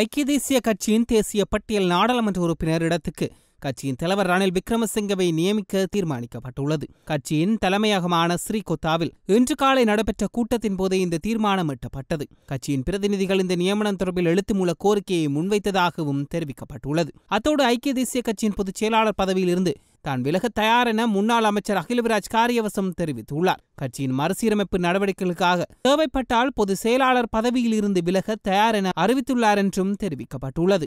ஐக்கிய தேசிய கட்சியின் தேசிய பட்டியல் நாடாளுமன்ற உறுப்பினர் இடத்துக்கு கட்சியின் தலைவர் ரணில் விக்ரமசிங்கவை நியமிக்க தீர்மானிக்கப்பட்டுள்ளது கட்சியின் தலைமையகமான ஸ்ரீகொத்தாவில் இன்று காலை நடைபெற்ற கூட்டத்தின் போதே இந்த தீர்மானம் எட்டப்பட்டது கட்சியின் பிரதிநிதிகள் இந்த நியமனம் தொடர்பில் எழுத்து மூல கோரிக்கையை முன்வைத்ததாகவும் தெரிவிக்கப்பட்டுள்ளது அத்தோடு ஐக்கிய தேசிய கட்சியின் பொதுச் செயலாளர் பதவியில் இருந்து தான் விலக தயார் என முன்னாள் அமைச்சர் அகிலவிராஜ் காரியவசம் தெரிவித்துள்ளார் கட்சியின் மறுசீரமைப்பு நடவடிக்கைகளுக்காக தேவைப்பட்டால் பொதுச் செயலாளர் பதவியில் இருந்து விலக தயார் என அறிவித்துள்ளார் என்றும் தெரிவிக்கப்பட்டுள்ளது